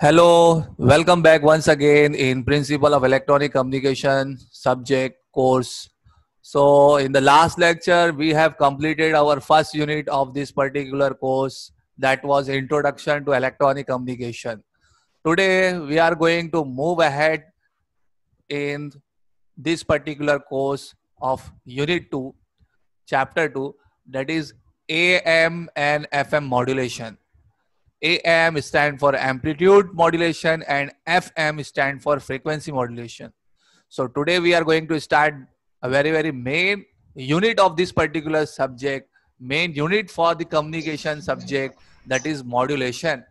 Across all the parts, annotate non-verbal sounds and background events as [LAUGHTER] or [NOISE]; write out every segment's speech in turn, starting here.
Hello, welcome back once again in Principle of Electronic Communication subject course. So in the last lecture, we have completed our first unit of this particular course that was Introduction to Electronic Communication. Today, we are going to move ahead in this particular course of Unit 2, Chapter 2, that is AM and FM modulation. AM stand for amplitude modulation and FM stand for frequency modulation. So today we are going to start a very, very main unit of this particular subject, main unit for the communication subject that is modulation.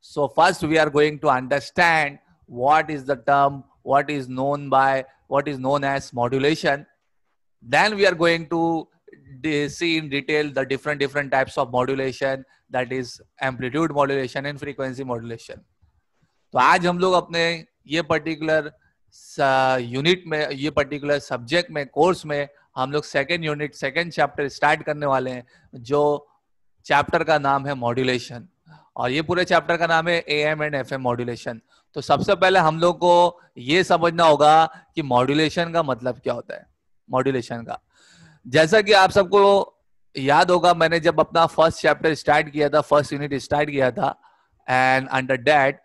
So first we are going to understand what is the term, what is known by, what is known as modulation. Then we are going to see in detail the different different types of modulation that is amplitude modulation and frequency modulation to aaj hum log apne ye particular unit uh, में ये particular subject में course में हम लोग second unit second chapter start करने वाले हैं जो चैप्टर का नाम है मॉड्यूलेशन और ये पूरे चैप्टर का नाम है A M and F M modulation तो सबसे पहले हम लोग को ये समझना होगा कि मॉड्यूलेशन का मतलब क्या होता है मॉड्यूलेशन का जैसा कि आप सबको याद होगा मैंने जब अपना फर्स्ट चैप्टर स्टार्ट किया था फर्स्ट यूनिट स्टार्ट किया था and under that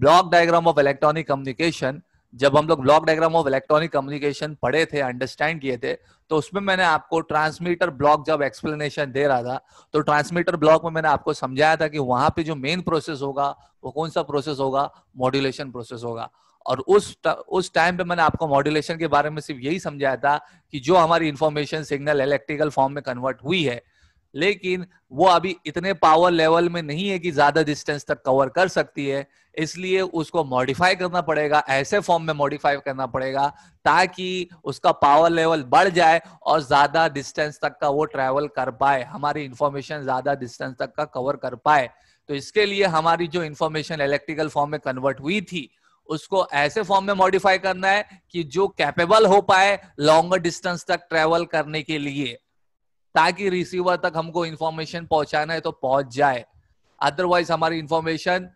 block diagram of electronic communication जब हम लोग block diagram of electronic communication पढ़े थे अंडरस्टैंड किए थे तो उसमें मैंने आपको ट्रांसमीटर ब्लॉक जब एक्सप्लेनेशन दे रहा था तो ट्रांसमीटर ब्लॉक में मैंने आपको समझाया था कि वहां पे जो मेन प्रोसेस होगा वो कौन सा प्रोसेस होगा मॉड्यूलेशन प्रोसेस होगा और उस ता, उस टाइम पे मैंने आपको मॉड्यूलेशन के बारे में सिर्फ यही समझाया था कि जो हमारी इंफॉर्मेशन सिग्नल इलेक्ट्रिकल फॉर्म में कन्वर्ट हुई है लेकिन वो अभी इतने पावर लेवल में नहीं है कि ज्यादा डिस्टेंस तक कवर कर सकती है इसलिए उसको मॉडिफाई करना पड़ेगा ऐसे फॉर्म में मॉडिफाई करना पड़ेगा ताकि उसका पावर लेवल बढ़ जाए और ज्यादा डिस्टेंस तक का वो ट्रैवल कर पाए हमारी इंफॉर्मेशन ज्यादा डिस्टेंस तक का कवर कर पाए तो इसके लिए हमारी जो इंफॉर्मेशन इलेक्ट्रिकल फॉर्म में कन्वर्ट हुई थी उसको ऐसे फॉर्म में मॉडिफाई करना है कि जो कैपेबल हो पाए लॉन्गर डिस्टेंस तक ट्रेवल करने के लिए ताकि रिसीवर तक हमको इंफॉर्मेशन पहुंचाना है तो पहुंच जाए अदरवाइज हमारी इंफॉर्मेशन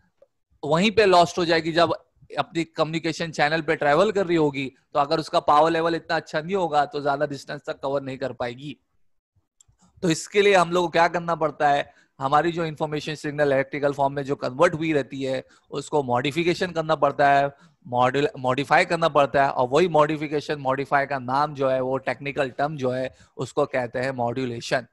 वहीं पे लॉस्ट हो जाएगी जब अपनी कम्युनिकेशन चैनल पे ट्रेवल कर रही होगी तो अगर उसका पावर लेवल इतना अच्छा नहीं होगा तो ज्यादा डिस्टेंस तक कवर नहीं कर पाएगी तो इसके लिए हम लोग को क्या करना पड़ता है हमारी जो इन्फॉर्मेशन सिग्नल इलेक्ट्रिकल फॉर्म में जो कन्वर्ट हुई रहती है उसको मॉडिफिकेशन करना पड़ता है मॉडिफाई करना पड़ता है और वही मॉडिफिकेशन मॉडिफाई का नाम जो है वो टेक्निकल टर्म जो है उसको कहते हैं मॉड्यूलेशन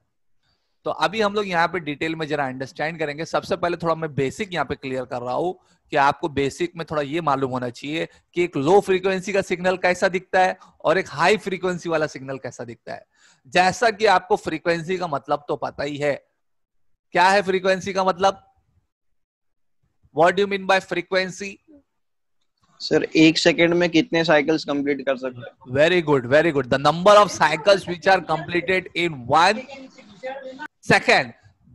तो अभी हम लोग यहाँ पे डिटेल में जरा अंडरस्टैंड करेंगे सबसे पहले थोड़ा मैं बेसिक यहाँ पे क्लियर कर रहा हूँ कि आपको बेसिक में थोड़ा ये मालूम होना चाहिए कि एक लो फ्रीक्वेंसी का सिग्नल कैसा दिखता है और एक हाई फ्रीक्वेंसी वाला सिग्नल कैसा दिखता है जैसा कि आपको फ्रीक्वेंसी का मतलब तो पता ही है क्या है फ्रीक्वेंसी का मतलब what do mean by frequency sir एक सेकेंड में कितने साइकिल्स कंप्लीट कर सकते हैं very good very good the number of cycles which are completed in one second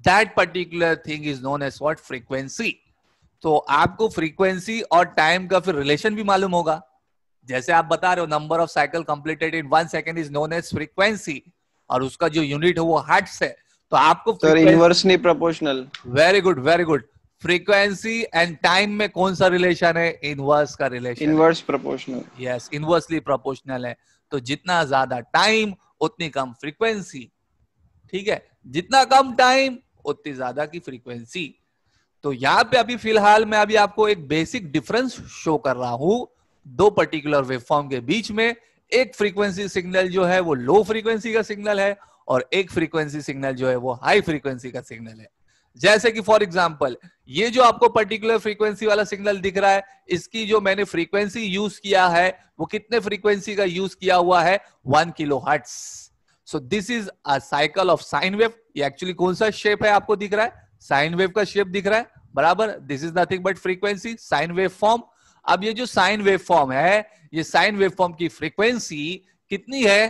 that particular thing is known as what frequency तो आपको frequency और time का फिर रिलेशन भी मालूम होगा जैसे आप बता रहे हो number of cycle completed in one second is known as frequency और उसका जो यूनिट है वो हर्ट्स है तो आपको inversely proportional very good very good frequency and time में कौन सा रिलेशन है इनवर्स का relation inverse proportional yes inversely proportional है तो जितना ज्यादा टाइम उतनी कम फ्रीक्वेंसी ठीक है जितना कम टाइम उतनी ज्यादा की फ्रीक्वेंसी तो यहां पे अभी फिलहाल मैं अभी आपको एक बेसिक डिफरेंस शो कर रहा हूं दो पर्टिकुलर वेवफॉर्म के बीच में एक फ्रीक्वेंसी सिग्नल जो है वो लो फ्रीक्वेंसी का सिग्नल है और एक फ्रीक्वेंसी सिग्नल जो है वो हाई फ्रीक्वेंसी का सिग्नल है जैसे कि फॉर एग्जाम्पल ये जो आपको पर्टिकुलर फ्रीक्वेंसी वाला सिग्नल दिख रहा है इसकी जो मैंने फ्रीक्वेंसी यूज किया है वो कितने फ्रीक्वेंसी का यूज किया हुआ है one kilo hertz so this is a cycle of sine wave ये एक्चुअली कौन सा शेप है आपको दिख रहा है साइन वेव का शेप दिख रहा है बराबर this is nothing but frequency sine wave form अब ये जो साइन वेव फॉर्म है ये साइन वेव फॉर्म की फ्रीक्वेंसी कितनी है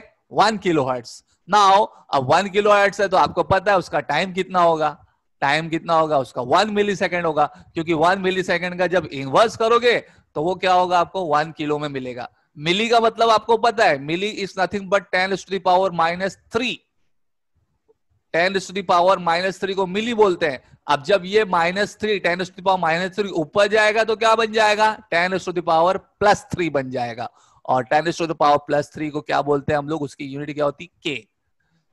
वन किलो हट्स नाउ अब वन किलो है तो आपको पता है उसका टाइम कितना होगा टाइम कितना होगा उसका वन मिली होगा क्योंकि वन मिली का जब इन्वर्स करोगे तो वो क्या होगा आपको वन किलो में मिलेगा मिली का मतलब आपको पता है milli is nothing but ten स्ट्री पावर माइनस थ्री टेन स्ट्री पावर माइनस थ्री को मिली बोलते हैं अब जब ये माइनस थ्री टेन स्ट्री पावर माइनस थ्री ऊपर जाएगा तो क्या बन जाएगा ten to power plus three बन जाएगा और ten to power plus three को क्या बोलते हैं हम लोग उसकी यूनिट क्या होती के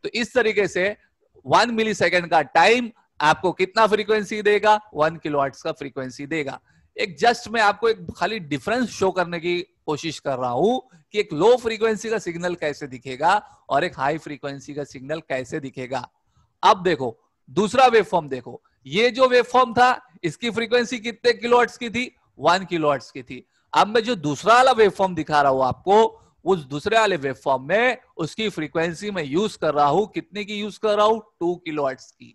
तो इस तरीके से वन मिली सेकेंड का टाइम आपको कितना फ्रीक्वेंसी देगा वन किलो का फ्रीक्वेंसी देगा एक जस्ट मैं आपको एक खाली डिफरेंस शो करने की कोशिश कर रहा हूं कि एक लो फ्रीक्वेंसी का सिग्नल कैसे दिखेगा और एक हाई फ्रीक्वेंसी का सिग्नल कैसे दिखेगा अब देखो दूसरा वेवफॉर्म देखो ये जो वेवफॉर्म था इसकी फ्रीक्वेंसी कितने किलोहर्ट्ज की थी वन किलोहर्ट्ज की थी अब मैं जो दूसरा वाला वेबफॉर्म दिखा रहा हूं आपको उस दूसरे वाले वेबफॉर्म में उसकी फ्रीक्वेंसी में यूज कर रहा हूं कितने की यूज कर रहा हूं टू किलो की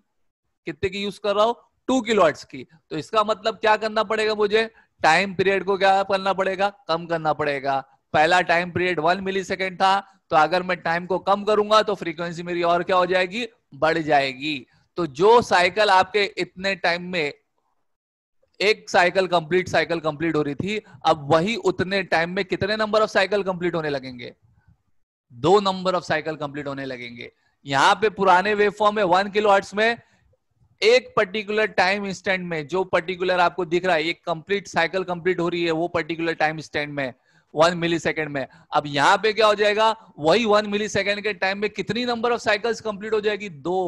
कितने की यूज कर रहा हूं टू किलो की तो इसका मतलब क्या करना पड़ेगा मुझे टाइम पीरियड को क्या करना पड़ेगा कम करना पड़ेगा पहला टाइम पीरियड वन मिली था तो अगर मैं टाइम को कम करूंगा तो फ्रीक्वेंसी मेरी और क्या हो जाएगी बढ़ जाएगी तो जो साइकिल आपके इतने टाइम में एक साइकिल कंप्लीट साइकिल कंप्लीट हो रही थी अब वही उतने टाइम में कितने नंबर ऑफ साइकिल कंप्लीट होने लगेंगे दो नंबर ऑफ साइकिल कंप्लीट होने लगेंगे यहां पे पुराने वेवफॉर्म में वन किलो में एक पर्टिकुलर टाइम स्टैंड में जो पर्टिकुलर आपको दिख रहा है एक कंप्लीट साइकिल कंप्लीट हो रही है वो पर्टिकुलर टाइम स्टैंड में वन मिली सेकेंड में अब यहां पे क्या हो जाएगा वही वन मिली सेकेंड के टाइम में कितनी नंबर ऑफ साइकिल्स कंप्लीट हो जाएगी दो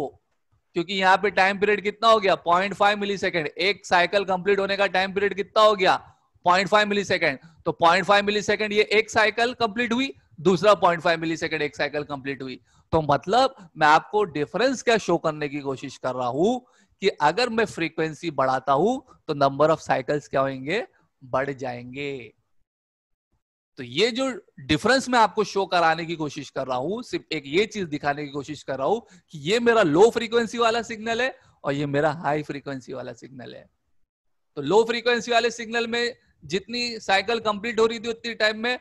क्योंकि यहाँ पे टाइम पीरियड कितना हो गया पॉइंट फाइव मिली सेकेंड एक साइकिल कंप्लीट होने का टाइम पीरियड कितना हो गया पॉइंट फाइव मिली सेकेंड तो पॉइंट फाइव मिली सेकेंड ये एक साइकिल कंप्लीट हुई दूसरा पॉइंट फाइव मिली सेकेंड एक साइकिल कंप्लीट हुई तो मतलब मैं आपको डिफरेंस क्या शो करने की कोशिश कर रहा हूं कि अगर मैं फ्रीक्वेंसी बढ़ाता हूं तो नंबर ऑफ साइकिल्स क्या होंगे बढ़ जाएंगे तो ये जो डिफरेंस मैं आपको शो कराने की कोशिश कर रहा हूं सिर्फ एक ये चीज दिखाने की कोशिश कर रहा हूं कि ये मेरा लो फ्रीक्वेंसी वाला सिग्नल है और ये मेरा हाई फ्रीक्वेंसी वाला सिग्नल है तो लो फ्रीक्वेंसी वाले सिग्नल में जितनी साइकिल कंप्लीट हो रही थी उतनी टाइम में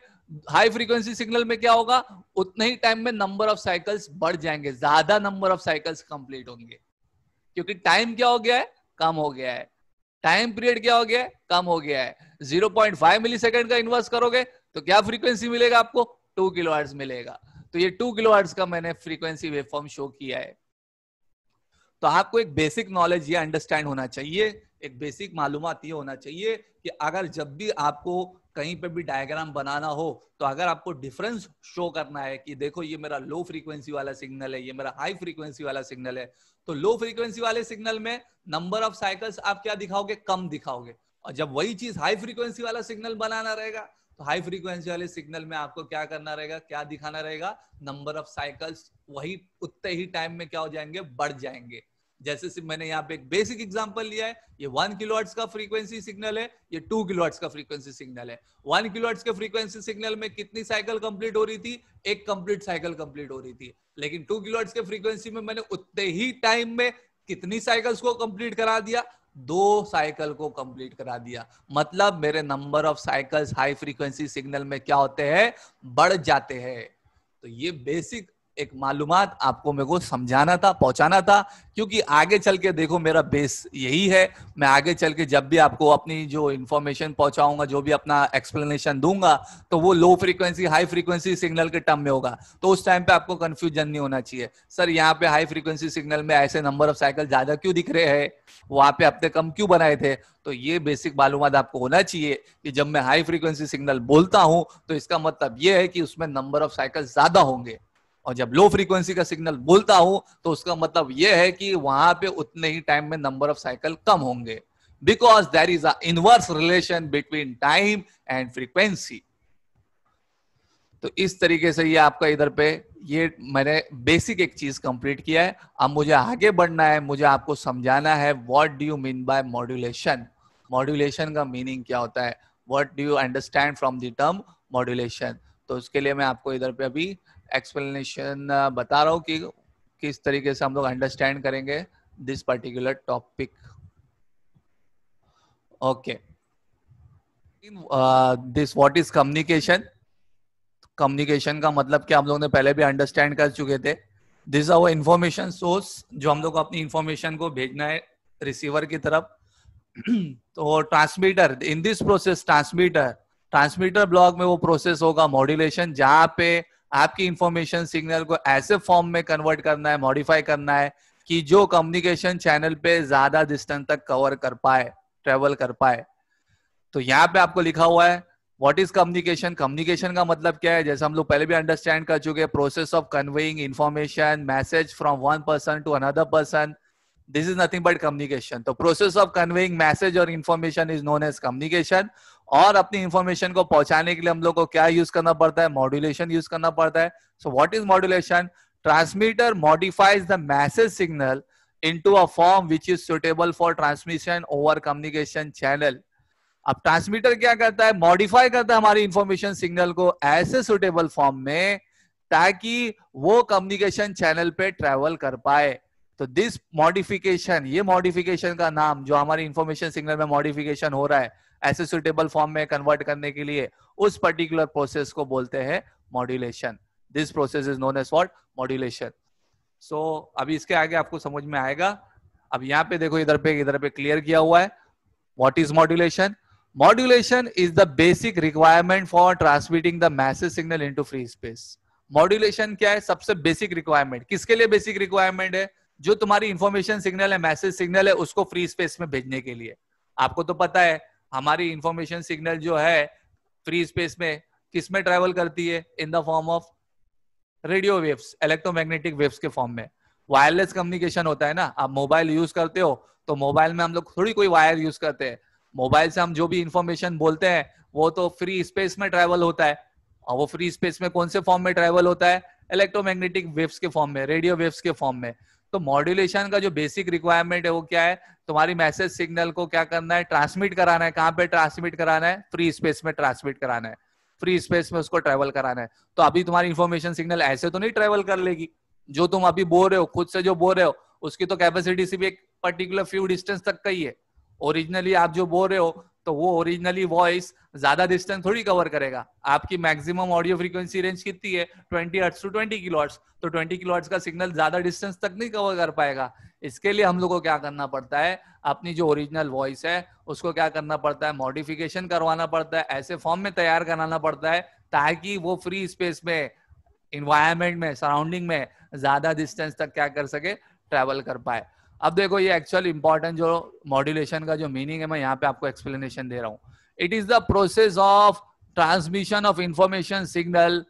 हाई फ्रीक्वेंसी सिग्नल में क्या होगा उतने ही टाइम में नंबर ऑफ साइकिल्स बढ़ जाएंगे ज्यादा नंबर ऑफ साइकिल्स कंप्लीट होंगे क्योंकि टाइम क्या हो गया है कम हो गया है टाइम पीरियड क्या हो गया है कम हो गया है 0.5 मिलीसेकंड का इन्वर्स करोगे तो क्या फ्रीक्वेंसी मिलेगा आपको टू किलो आर्ट्स मिलेगा तो ये टू किलो का मैंने फ्रीक्वेंसी वेवफॉर्म शो किया है तो आपको एक बेसिक नॉलेज ये अंडरस्टैंड होना चाहिए एक बेसिक मालूम ये होना चाहिए कि अगर जब भी आपको कहीं पे भी डायग्राम बनाना हो तो अगर आपको डिफरेंस शो करना है कि देखो ये मेरा लो फ्रीक्वेंसी वाला सिग्नल है ये मेरा हाई फ्रीक्वेंसी वाला सिग्नल है तो लो फ्रीक्वेंसी वाले सिग्नल में नंबर ऑफ साइकिल्स आप क्या दिखाओगे कम दिखाओगे और जब वही चीज हाई फ्रीक्वेंसी वाला सिग्नल बनाना रहेगा हाई फ्रीक्वेंसी वाले सिग्नल में आपको क्या करना रहेगा क्या दिखाना रहेगा नंबर ऑफ साइकिल्स वही उतने ही टाइम में क्या हो जाएंगे बढ़ जाएंगे जैसे से मैंने यहाँ पे एक बेसिक एग्जांपल लिया है ये वन किलो का फ्रीक्वेंसी सिग्नल है ये टू किलो का फ्रीक्वेंसी सिग्नल है वन किलो के फ्रीक्वेंसी सिग्नल में कितनी साइकिल कंप्लीट हो रही थी एक कंप्लीट साइकिल कंप्लीट हो रही थी लेकिन टू किलो के फ्रीक्वेंसी में मैंने उतने ही टाइम में कितनी साइकिल्स को कंप्लीट करा दिया दो साइकिल को कंप्लीट करा दिया मतलब मेरे number of cycles high frequency signal में क्या होते हैं बढ़ जाते हैं तो ये बेसिक एक मालूम आपको मेरे को समझाना था पहुंचाना था क्योंकि आगे चल के देखो मेरा बेस यही है मैं आगे चल के जब भी आपको अपनी जो इन्फॉर्मेशन पहुंचाऊंगा जो भी अपना एक्सप्लेनेशन दूंगा तो वो low frequency high frequency signal के टर्म में होगा तो उस टाइम पे आपको कंफ्यूजन नहीं होना चाहिए सर यहाँ पे हाई फ्रीक्वेंसी सिग्नल में ऐसे नंबर ऑफ साइकिल ज्यादा क्यों दिख रहे हैं वहां पे अपने कम क्यों बनाए थे तो ये बेसिक मालूम आपको होना चाहिए कि जब मैं हाई फ्रीक्वेंसी सिग्नल बोलता हूँ तो इसका मतलब ये है कि उसमें नंबर ऑफ साइकिल ज्यादा होंगे और जब लो फ्रीक्वेंसी का सिग्नल बोलता हूं तो उसका मतलब यह है कि वहां पे उतने ही टाइम में नंबर ऑफ साइकिल कम होंगे because there is inverse relation between time and frequency तो इस तरीके से ये आपका इधर पे ये मैंने बेसिक एक चीज कंप्लीट किया है अब मुझे आगे बढ़ना है मुझे आपको समझाना है what do you mean by modulation modulation का मीनिंग क्या होता है what do you understand from the term modulation तो उसके लिए मैं आपको इधर पे अभी एक्सप्लेनेशन बता रहा हूँ कि किस तरीके से हम लोग अंडरस्टैंड करेंगे this particular topic okay this what is communication communication का मतलब क्या हम लोग ने पहले भी अंडरस्टैंड कर चुके थे दिस आवर इंफॉर्मेशन सोर्स जो हम लोग अपनी इंफॉर्मेशन को भेजना है रिसीवर की तरफ [CLEARS THROAT] तो transmitter in this process transmitter transmitter block में वो प्रोसेस होगा मॉड्यूलेशन जहां पे आपकी इंफॉर्मेशन सिग्नल को ऐसे फॉर्म में कन्वर्ट करना है मॉडिफाई करना है कि जो कम्युनिकेशन चैनल पे ज्यादा डिस्टेंस तक कवर कर पाए ट्रेवल कर पाए तो यहाँ पे आपको लिखा हुआ है व्हाट इज कम्युनिकेशन कम्युनिकेशन का मतलब क्या है जैसे हम लोग पहले भी अंडरस्टैंड कर चुके हैं process of conveying information message from one person to another person this is nothing but communication तो प्रोसेस ऑफ कन्वेइंग मैसेज और information is known as communication और अपनी इंफॉर्मेशन को पहुंचाने के लिए हम लोग को क्या यूज करना पड़ता है मॉड्यूलेशन यूज करना पड़ता है so what is modulation transmitter modifies the message signal into a form which is suitable for transmission over communication channel अब ट्रांसमीटर क्या करता है मॉडिफाई करता है हमारी इंफॉर्मेशन सिग्नल को ऐसे सुटेबल फॉर्म में ताकि वो कम्युनिकेशन चैनल पे ट्रेवल कर पाए तो दिस मॉडिफिकेशन ये मॉडिफिकेशन का नाम जो हमारी इंफॉर्मेशन सिग्नल में मॉडिफिकेशन हो रहा है सुटेबल फॉर्म में कन्वर्ट करने के लिए उस पर्टिकुलर प्रोसेस को बोलते हैं modulation this process is known as what modulation so अभी इसके आगे आपको समझ में आएगा अब यहाँ पे देखो इधर पे इधर पे क्लियर किया हुआ है what is modulation modulation is the basic requirement for transmitting the message signal into free space modulation क्या है सबसे बेसिक रिक्वायरमेंट किसके लिए बेसिक रिक्वायरमेंट है जो तुम्हारी इंफॉर्मेशन सिग्नल है मैसेज सिग्नल है उसको फ्री स्पेस में भेजने के लिए आपको तो पता है हमारी इंफॉर्मेशन सिग्नल जो है फ्री स्पेस में किसमें ट्रेवल करती है in the form of radio waves electromagnetic waves के फॉर्म में वायरलेस कम्युनिकेशन होता है ना आप मोबाइल यूज करते हो तो मोबाइल में हम लोग थोड़ी कोई वायर यूज करते हैं मोबाइल से हम जो भी इंफॉर्मेशन बोलते हैं वो तो फ्री स्पेस में ट्रेवल होता है और वो फ्री स्पेस में कौन से फॉर्म में ट्रेवल होता है इलेक्ट्रोमैग्नेटिक वेव्स के फॉर्म में रेडियो वेव्स के फॉर्म में तो मॉड्यूलेशन का जो बेसिक रिक्वायरमेंट है वो क्या है तुम्हारी मैसेज सिग्नल को क्या करना है ट्रांसमिट कराना है कहां पे ट्रांसमिट कराना है फ्री स्पेस में ट्रांसमिट कराना है फ्री स्पेस में उसको ट्रेवल कराना है तो अभी तुम्हारी इन्फॉर्मेशन सिग्नल ऐसे तो नहीं ट्रेवल कर लेगी जो तुम अभी बोल रहे हो खुद से जो बोल रहे हो उसकी तो कैपेसिटी सिर्फ एक पर्टिकुलर फ्यू डिस्टेंस तक का ही है ओरिजिनली आप जो बोल रहे हो तो वो ओरिजिनली वॉइस ज्यादा डिस्टेंस थोड़ी कवर करेगा आपकी मैक्सिमम ऑडियो फ्रीक्वेंसी रेंज कितनी है ट्वेंटी हर्ट्स टू 20 किलोहर्ट्स तो 20 किलोहर्ट्स का सिग्नल ज्यादा डिस्टेंस तक नहीं कवर कर पाएगा इसके लिए हम लोग को क्या करना पड़ता है अपनी जो ओरिजिनल वॉइस है उसको क्या करना पड़ता है मॉडिफिकेशन करवाना पड़ता है ऐसे फॉर्म में तैयार कराना पड़ता है ताकि वो फ्री स्पेस में इन्वायरमेंट में सराउंडिंग में ज्यादा डिस्टेंस तक क्या कर सके ट्रेवल कर पाए अब देखो ये एक्चुअल इंपॉर्टेंट जो मॉड्यूलेशन का जो मीनिंग है मैं यहाँ पे आपको एक्सप्लेनेशन दे रहा हूँ it is the process of transmission of information signal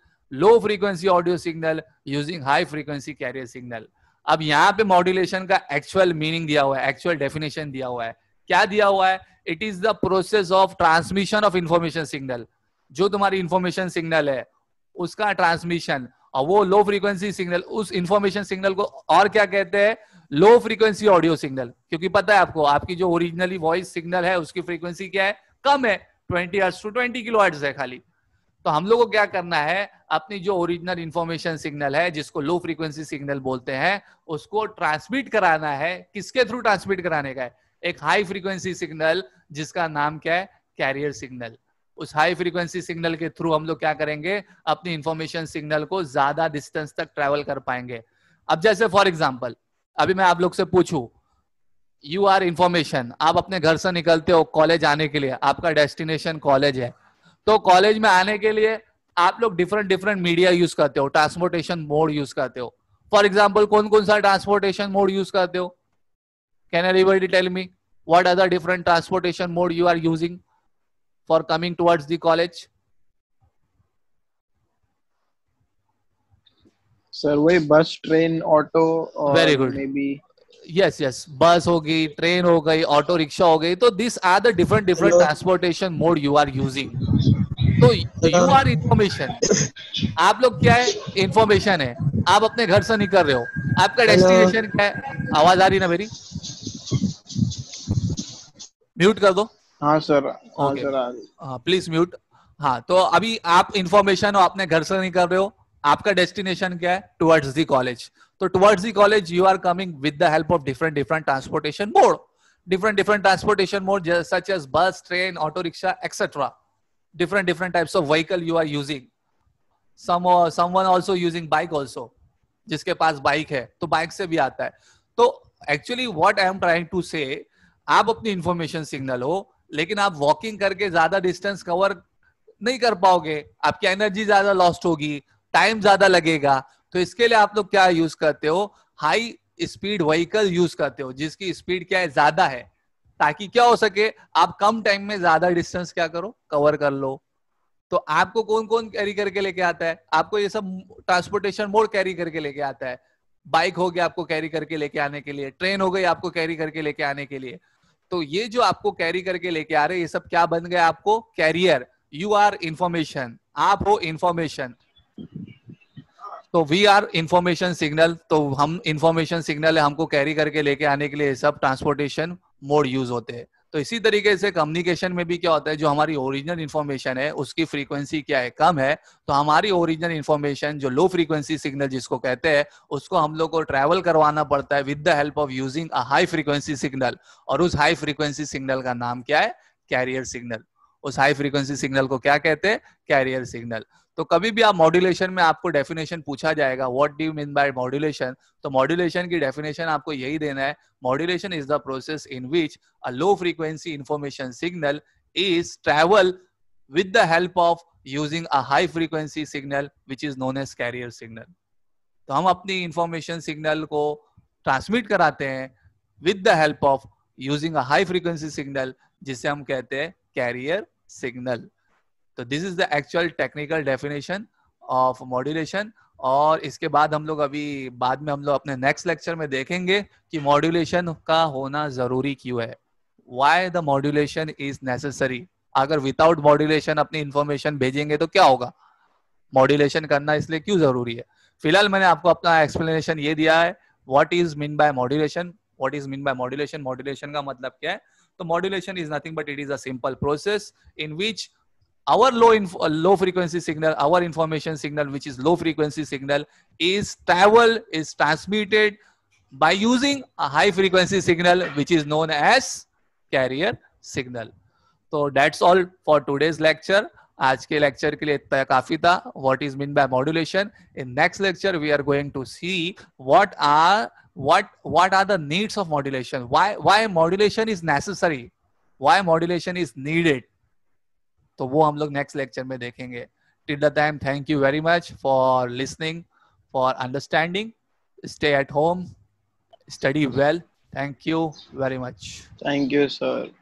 low frequency audio signal using high frequency carrier signal अब यहाँ पे मॉड्यूलेशन का एक्चुअल मीनिंग दिया हुआ है एक्चुअल डेफिनेशन दिया हुआ है क्या दिया हुआ है it is the process of transmission of information signal जो तुम्हारी इंफॉर्मेशन सिग्नल है उसका ट्रांसमिशन और वो लो फ्रीक्वेंसी सिग्नल उस इंफॉर्मेशन सिग्नल को और क्या कहते हैं लो फ्रीक्वेंसी ऑडियो सिग्नल क्योंकि पता है आपको आपकी जो ओरिजिनली वॉइस सिग्नल है उसकी फ्रीक्वेंसी क्या है कम है twenty hertz to twenty kilo hertz है खाली तो हम लोग को क्या करना है अपनी जो ओरिजिनल इन्फॉर्मेशन सिग्नल है जिसको लो फ्रीक्वेंसी सिग्नल बोलते हैं उसको ट्रांसमिट कराना है किसके थ्रू ट्रांसमिट कराने का है एक हाई फ्रीक्वेंसी सिग्नल जिसका नाम क्या है कैरियर सिग्नल उस हाई फ्रीक्वेंसी सिग्नल के थ्रू हम लोग क्या करेंगे अपनी इंफॉर्मेशन सिग्नल को ज्यादा डिस्टेंस तक ट्रेवल कर पाएंगे अब जैसे फॉर एग्जाम्पल अभी मैं आप लोग से पूछू यू आर इंफॉर्मेशन आप अपने घर से निकलते हो कॉलेज आने के लिए आपका डेस्टिनेशन कॉलेज है तो कॉलेज में आने के लिए आप लोग डिफरेंट डिफरेंट मीडिया यूज करते हो ट्रांसपोर्टेशन मोड यूज करते हो फॉर एग्जाम्पल कौन कौन सा ट्रांसपोर्टेशन मोड यूज करते हो can everybody tell me what other different transportation mode you are using for coming towards the college sir वही bus train auto very good maybe yes yes bus होगी train हो गई auto rickshaw हो गई तो this are the different different transportation mode you are using तो you are information आप लोग क्या है इंफॉर्मेशन है आप अपने घर से निकल रहे हो आपका डेस्टिनेशन क्या है आवाज आ रही ना मेरी म्यूट कर दो हाँ सर ओके हाँ प्लीज म्यूट हाँ तो अभी आप इंफॉर्मेशन आपने घर से नहीं कर रहे हो आपका डेस्टिनेशन क्या है टुवर्ड्स दी कॉलेज तो towards the college you are coming with the help of different different transportation mode different different transportation mode such as bus train auto rickshaw etcetera different different types of vehicle you are using some or someone also using bike जिसके पास bike है तो bike से भी आता है तो actually what I am trying to say आप अपनी इंफॉर्मेशन सिग्नल हो लेकिन आप वॉकिंग करके ज्यादा डिस्टेंस कवर नहीं कर पाओगे आपकी एनर्जी ज्यादा लॉस्ट होगी टाइम ज्यादा लगेगा तो इसके लिए आप लोग क्या यूज करते हो हाई स्पीड व्हीकल यूज करते हो जिसकी स्पीड क्या है ज्यादा है ताकि क्या हो सके आप कम टाइम में ज्यादा डिस्टेंस क्या करो कवर कर लो तो आपको कौन कौन कैरी करके लेके आता है आपको ये सब ट्रांसपोर्टेशन मोड कैरी करके लेके आता है बाइक हो गया आपको कैरी करके लेके आने के लिए ट्रेन हो गई आपको कैरी करके लेके आने के लिए तो ये जो आपको कैरी करके लेके आ रहे ये सब क्या बन गए आपको कैरियर यू आर इंफॉर्मेशन आप हो इंफॉर्मेशन तो वी आर इंफॉर्मेशन सिग्नल तो हम इंफॉर्मेशन सिग्नल हमको कैरी करके लेके आने के लिए सब ट्रांसपोर्टेशन मोड यूज होते हैं तो इसी तरीके से कम्युनिकेशन में भी क्या होता है जो हमारी ओरिजिनल इन्फॉर्मेशन है उसकी फ्रीक्वेंसी क्या है कम है तो हमारी ओरिजिनल इन्फॉर्मेशन जो लो फ्रीक्वेंसी सिग्नल जिसको कहते हैं उसको हम लोग को ट्रैवल करवाना पड़ता है with the help of using a high frequency signal और उस हाई फ्रीक्वेंसी सिग्नल का नाम क्या है कैरियर सिग्नल उस हाई फ्रीक्वेंसी सिग्नल को क्या कहते हैं कैरियर सिग्नल तो कभी भी आप मॉड्यूलेशन में आपको डेफिनेशन पूछा जाएगा what do you mean by modulation तो मॉड्यूलेशन की डेफिनेशन आपको यही देना है modulation is the process in which a low frequency information signal is travel with the help of using a high frequency signal which is known as carrier signal तो हम अपनी information signal को transmit कराते हैं with the help of using a high frequency signal जिसे हम कहते हैं कैरियर सिग्नल तो this is the actual technical definition of modulation और इसके बाद हम लोग अभी बाद में हम लोग अपने नेक्स्ट लेक्चर में देखेंगे कि मॉड्यूलेशन का होना जरूरी क्यों है why the modulation is necessary अगर विदाउट मॉड्यूलेशन अपनी इन्फॉर्मेशन भेजेंगे तो क्या होगा मॉड्यूलेशन करना इसलिए क्यों जरूरी है फिलहाल मैंने आपको अपना एक्सप्लेनेशन ये दिया है what is mean by modulation what is mean by modulation modulation का मतलब क्या है तो modulation is nothing but it is a simple process in which our low, uh, low frequency signal, our information signal, which is low frequency signal, is travel, is transmitted by using a high frequency signal, which is known as carrier signal. So that's all for today's lecture. आज के lecture के लिए इतना काफी था what is mean by modulation in next lecture we are going to what what are the needs of modulation why why modulation is necessary why modulation is needed तो वो हम लोग नेक्स्ट लेक्चर में देखेंगे till the time thank you very much for listening for understanding stay at home study well thank you very much thank you sir